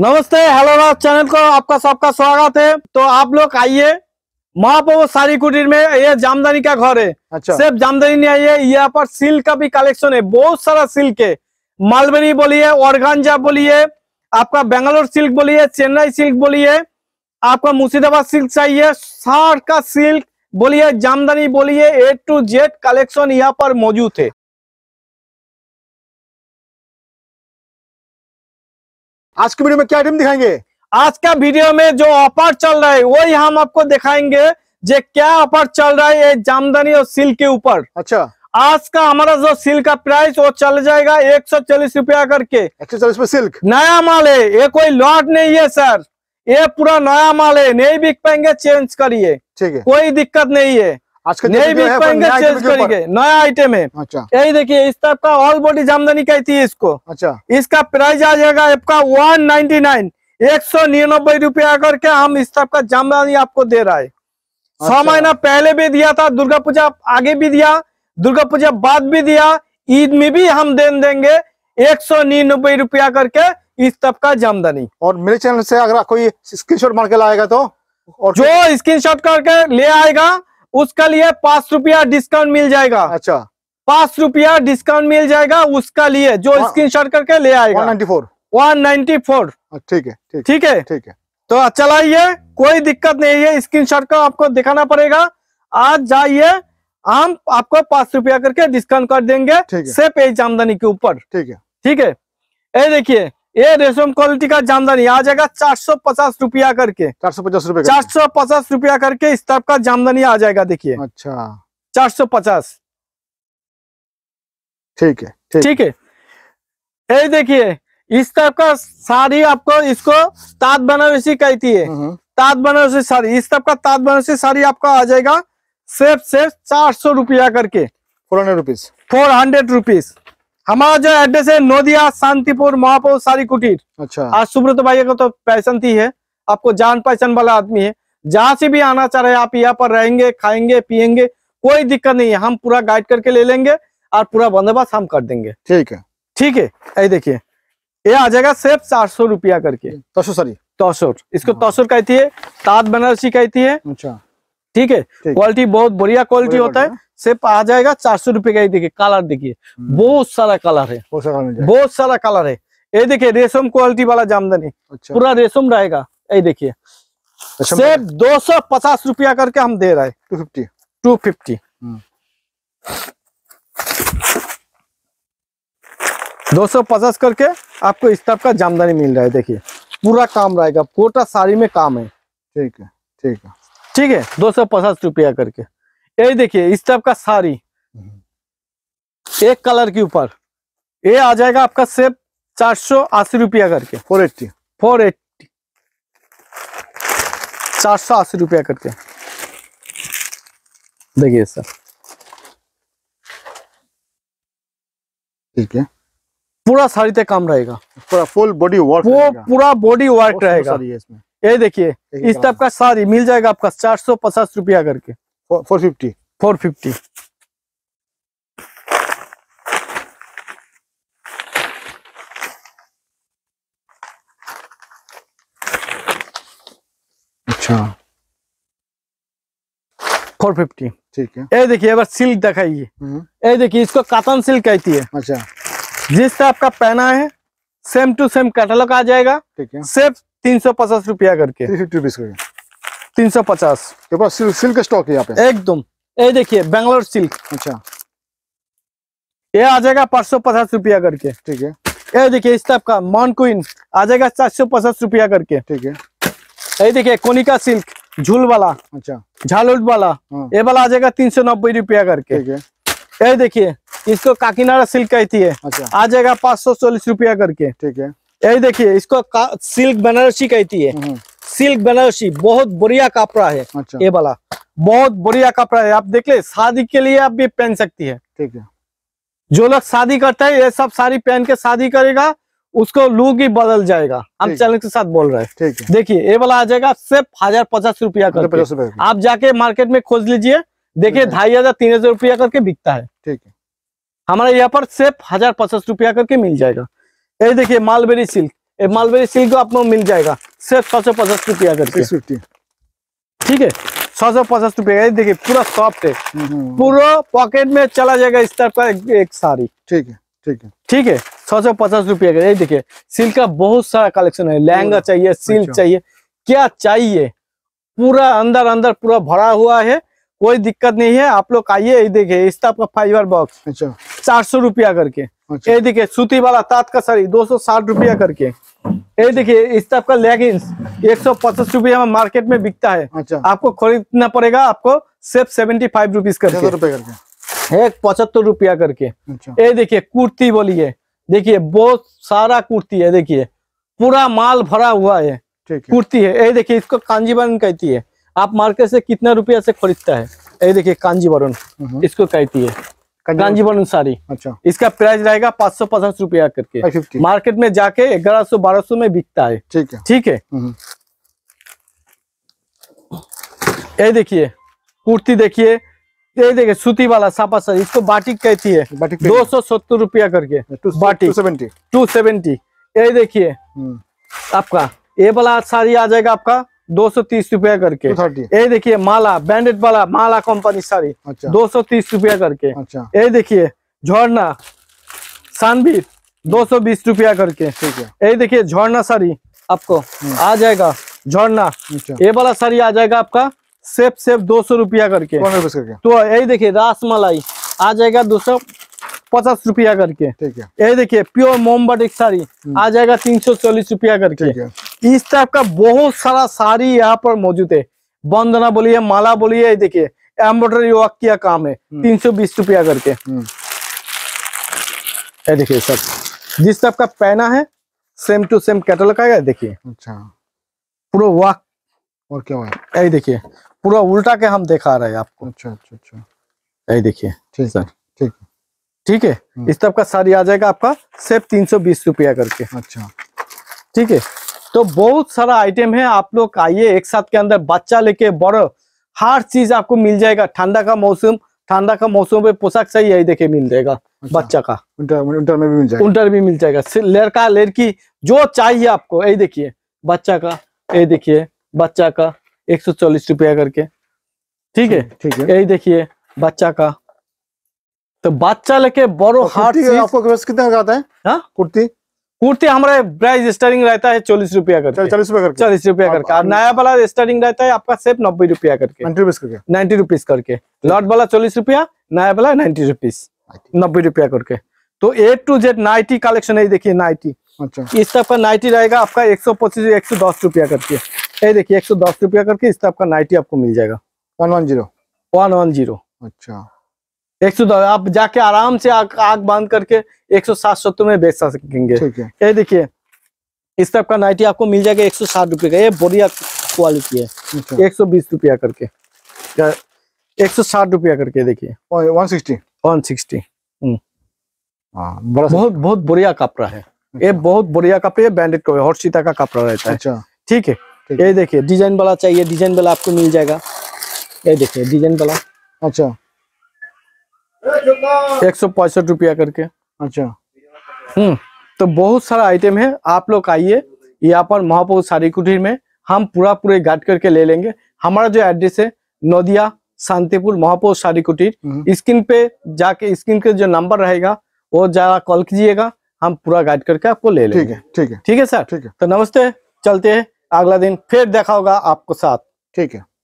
नमस्ते हेलो राज चैनल को आपका सबका स्वागत है तो आप लोग आइए महाप्रभु सारी कुटीर में ये जामदानी का घर है अच्छा। सिर्फ जामदानी नहीं आइए यहाँ पर सिल्क का भी कलेक्शन है बहुत सारा सिल्क है मालवनी बोलिए ऑर्गांजा बोलिए आपका बेंगलोर सिल्क बोलिए चेन्नई सिल्क बोलिए आपका मुर्शिदाबाद सिल्क चाहिए सार का सिल्क बोलिए जामदानी बोलिए ए टू जेड कलेक्शन यहाँ पर मौजूद है आज के वीडियो में क्या आइटम दिखाएंगे आज का वीडियो में जो ऑफर चल रहा है वही हम आपको दिखाएंगे जे क्या ऑफर चल रहा है जामदनी और सिल्क के ऊपर अच्छा आज का हमारा जो सिल्क का प्राइस वो चल जाएगा एक सौ चालीस रूपया करके एक सौ चालीस सिल्क नया माल है ये कोई लॉट नहीं है सर ये पूरा नया माल है नहीं बिक पाएंगे चेंज करिए ठीक है कोई दिक्कत नहीं है नया आइटम है अच्छा यही देखिए इस टाइप का ऑल बॉडी कहती है इसको अच्छा इसका प्राइस आ जाएगा आपका वन नाइनटी नाइन एक सौ निन्यानबे करके हम इस टाइप का आपको दे रहा है अच्छा। छह महीना पहले भी दिया था दुर्गा पूजा आगे भी दिया दुर्गा पूजा बाद भी दिया ईद में भी हम देन देंगे एक सौ निन्यानबे रुपया करके इस तब का जामदनी और मेरे चैनल से अगर कोई शॉट मार के लाएगा तो और जो शॉट करके ले आएगा उसका लिए पांच रुपया डिस्काउंट मिल जाएगा अच्छा पांच रुपया डिस्काउंट मिल जाएगा उसका लिए जो स्क्रीन हाँ। शॉट करके ले आएगा one ninety four one ninety four ठीक है ठीक है ठीक है तो चलाइए कोई दिक्कत नहीं है स्क्रीन शॉट का आपको दिखाना पड़ेगा आज जाइए हम आपको पांच रुपया करके डिस्काउंट कर देंगे सिर्फ पेज आमदनी के ऊपर ठीक है ठीक है ये देखिए ये रेशम क्वालिटी का जामदानी आ जाएगा चार सौ पचास रूपया करके चार सौ पचास रूपये चार सौ पचास रूपया करके इस तरफ का जामदानी आ जाएगा देखिए अच्छा चार सौ पचास ठीक है ठीक है ये देखिए इस तरफ का साड़ी आपको इसको तात बनारसी कहती है हम्म। तात बनारसी साड़ी इस तरफ का तात बनारसी साड़ी आपका आ जाएगा सिर्फ सिर्फ चार सौ रुपया करके four hundred rupees four hundred rupees हमारा जो एड्रेस है नोदिया शांतिपुर महापौर सारी कुटीर अच्छा आज सुब्रत भाई का तो पैसन थी है आपको जान पहचान वाला आदमी है जहां से भी आना चाह रहे आप यहाँ पर रहेंगे खाएंगे पियेंगे कोई दिक्कत नहीं है हम पूरा गाइड करके ले लेंगे और पूरा बंदोबस्त हम कर देंगे ठीक है ठीक है ये देखिए ये आ जाएगा सिर्फ चार सौ रुपया करके तसो सॉरी तोसुर इसको हाँ। तोसुर कहती है ताज बनारसी कहती है अच्छा ठीक है क्वालिटी बहुत बढ़िया क्वालिटी होता है से आ जाएगा चार सौ रुपए का ये देखिए कलर देखिए बहुत सारा कलर है बहुत सारा कलर है ये देखिए रेशम क्वालिटी वाला जामदनी अच्छा। पूरा रेशम रहेगा ये देखिए सिर्फ दो सौ पचास रुपया करके हम दे रहे टू फिफ्टी टू फिफ्टी दो सौ पचास करके आपको इस टाइप का जामदनी मिल रहा है देखिए पूरा काम रहेगा कोटा साड़ी में काम है ठीक है ठीक है ठीक है दो सौ पचास रुपया करके ये देखिए इस टाइप का साड़ी एक कलर के ऊपर ये आ जाएगा आपका सेब चार सौ अस्सी रुपया करके फोर एट्टी फोर एट्टी चार सौ अस्सी रुपया करके देखिए सर ठीक है पूरा साड़ी तक काम रहेगा पूरा फुल बॉडी वर्क वो पूरा बॉडी वर्क रहेगा ये देखिए इस टाइप का साड़ी मिल जाएगा आपका चार सौ पचास रुपया करके फोर फिफ्टी फोर फिफ्टी अच्छा फोर फिफ्टी ठीक है ये देखिए अब सिल्क दिखाइए ये हम्म। देखिए इसको कातन सिल्क कहती है अच्छा जिससे आपका पहना है सेम टू सेम कैटलॉग आ जाएगा ठीक है सिर्फ तीन सौ पचास रुपया करके थ्री फिफ्टी रुपीज का तीन सौ पचास के पास सिल्क, सिल्क स्टॉक है यहाँ पे एकदम ये देखिए बेंगलोर सिल्क अच्छा ये आ जाएगा पांच सौ पचास रुपया करके ठीक है ये देखिए इस टाइप का मॉन क्वीन आ जाएगा चार सौ पचास रुपया करके ठीक है ये देखिए कोनिका सिल्क झूल वाला अच्छा झालोट वाला हाँ। ये वाला आ जाएगा तीन सौ नब्बे रुपया करके ठीक है ये देखिए इसको काकीनाड़ा सिल्क कहती है अच्छा आ जाएगा पांच सौ चालीस रुपया करके ठीक है यही देखिए इसको सिल्क बनारसी कहती है हम्म। सिल्क बनारसी बहुत बढ़िया कपड़ा है अच्छा। ये वाला बहुत बढ़िया कपड़ा है आप देख ले शादी के लिए आप भी पहन सकती है ठीक है जो लोग शादी करता है ये सब साड़ी पहन के शादी करेगा उसको लुक ही बदल जाएगा हम चैनल के साथ बोल रहे हैं ठीक है देखिए ये वाला आ जाएगा सिर्फ हजार पचास रुपया कर आप जाके मार्केट में खोज लीजिए देखिए ढाई हजार तीन हजार रुपया करके बिकता है ठीक है हमारे यहाँ पर सिर्फ हजार पचास रुपया करके मिल जाएगा ये देखिए मालबेरी सिल्क ये मालबेरी सिल्क आपको मिल जाएगा सिर्फ सौ सौ पचास रुपया करके ठीक है सौ सौ पचास रुपया देखिए पूरा सॉफ्ट है हम्म, हम्म, हम्म। पूरा पॉकेट में चला जाएगा इस तरह का एक, साड़ी ठीक है ठीक है ठीक है सौ सौ पचास रुपया का देखिए सिल्क का बहुत सारा कलेक्शन है लहंगा चाहिए सिल्क अच्छा। चाहिए क्या चाहिए पूरा अंदर अंदर पूरा भरा हुआ है कोई दिक्कत नहीं है आप लोग आइए देखिए इस तरह का फाइबर बॉक्स अच्छा चार सौ रुपया करके अच्छा। ये देखिए सूती वाला तात का साड़ी दो सौ साठ रुपया करके ये देखिए इस टाइप का लेगिंग एक सौ पचास रुपया में मार्केट में बिकता है अच्छा। आपको खरीदना पड़ेगा आपको सिर्फ सेवेंटी फाइव रुपीज करके एक पचहत्तर रुपया करके अच्छा। ये देखिए कुर्ती बोलिए देखिए बहुत सारा कुर्ती है देखिए पूरा माल भरा हुआ है कुर्ती है ये देखिए इसको कांजीवरण कहती है आप मार्केट से कितना रुपया से खरीदता है ये देखिए कांजीवरण हम्म। इसको कहती है गांजीवन अंसारी अच्छा इसका प्राइस रहेगा पाँच सौ पचास रूपया करके मार्केट में जाके ग्यारह सौ बारह सौ में बिकता है ठीक है ठीक है हम्म। ये देखिए कुर्ती देखिए ये देखिए सूती वाला सापा सर इसको बाटिक कहती है बाटिक दो सौ सत्तर रूपया करके बाटिक टू सेवेंटी ये देखिए हम्म। आपका ये वाला साड़ी आ जाएगा आपका दो सौ तीस रुपया करके ये देखिए माला ब्रांडेड वाला माला कंपनी साड़ी अच्छा। दो सौ तीस रूपया करके अच्छा ये देखिए झोरना सानबीर दो सौ बीस रुपया करके ठीक है ये देखिए झोरना साड़ी आपको हम्म। आ जाएगा झोरना अच्छा। ये वाला साड़ी आ जाएगा आपका सेफ सेफ दो सौ रुपया करके तो यही देखिये रास मलाई आ जाएगा दो सौ पचास रुपया करके ठीक है ये देखिए प्योर मोमबाटिक एक साड़ी हम्म। आ जाएगा तीन सौ चालीस रुपया करके इस टाइप का बहुत सारा साड़ी यहाँ पर मौजूद है बंदना बोलिए माला बोलिए देखिए एम्ब्रॉयडरी वर्क किया काम है हम्म। तीन सौ बीस रुपया करके हम्म। देखिए सब जिस टाइप का पहना है सेम टू सेम का है देखिए अच्छा पूरा वर्क और क्या हुआ यही देखिए पूरा उल्टा के हम दिखा रहे हैं आपको अच्छा अच्छा अच्छा यही देखिए ठीक सर ठीक ठीक है हम्म। इस टाइप का साड़ी आ जाएगा आपका सिर्फ तीन सौ बीस रुपया करके अच्छा ठीक है तो बहुत सारा आइटम है आप लोग आइए एक साथ के अंदर बच्चा लेके बड़ो हर चीज आपको मिल जाएगा ठंडा का मौसम ठंडा का मौसम में पोशाक सही यही देखे मिल जाएगा अच्छा, बच्चा का उन्टर, उन्टर में भी मिल जाएगा उन्टर भी मिल जाएगा लड़का लड़की जो चाहिए आपको यही देखिए बच्चा का यही देखिए बच्चा का एक सौ चालीस रुपया करके ठीक है ठीक है यही देखिए बच्चा का तो बच्चा लेके बड़ो हार्ट आपको कितना आता है हाँ? कुर्ती कुर्ती हमारा प्राइस स्टार्टिंग रहता है चालीस रुपया करके चालीस रुपया करके चालीस रुपया करके और हाँ, नया वाला स्टार्टिंग रहता है आपका सिर्फ नब्बे रुपया करके नाइन्टी रुपीज करके लॉट वाला चालीस रुपया नया वाला नाइन्टी रुपीज नब्बे रुपया करके तो A to Z nighty collection है देखिए नाइटी अच्छा इस तरफ का नाइटी रहेगा आपका एक सौ पच्चीस एक सौ दस रुपया करके ये देखिए एक सौ दस रुपया करके इस तरफ का नाइटी आपको मिल जाएगा one one zero one one zero अच्छा एक सौ आप जाके आराम से आग, आग बांध करके एक सौ साठ सत्तर तो में बेच सकेंगे ये देखिए इस टाइप का नाइटी आपको मिल जाएगा एक सौ साठ रुपये का ये बढ़िया क्वालिटी है अच्छा। एक सौ बीस रुपया करके एक सौ साठ रुपया करके देखिए वन सिक्सटी हम्म। हाँ, बहुत बहुत बढ़िया कपड़ा है ये अच्छा। बहुत बढ़िया कपड़ा है ब्रांडेड कपड़ा हॉट सीता का कपड़ा रहता अच्छा। है ठीक है ये देखिए डिजाइन वाला चाहिए डिजाइन वाला आपको मिल जाएगा ये देखिए डिजाइन वाला अच्छा एक सौ पैंसठ रुपया करके अच्छा हम्म तो बहुत सारा आइटम है आप लोग आइए यहाँ पर महापौर सारी कुटीर में हम पूरा पूरे गाइड करके ले लेंगे हमारा जो एड्रेस है नदिया शांतिपुर महापौर सारी कुटीर हम्म। स्क्रीन पे जाके स्क्रीन के जो नंबर रहेगा वो जरा कॉल कीजिएगा हम पूरा गाइड करके आपको ले लेंगे ठीक है ठीक है ठीक है सर ठीक है तो नमस्ते चलते हैं अगला दिन फिर देखा होगा आपको साथ ठीक है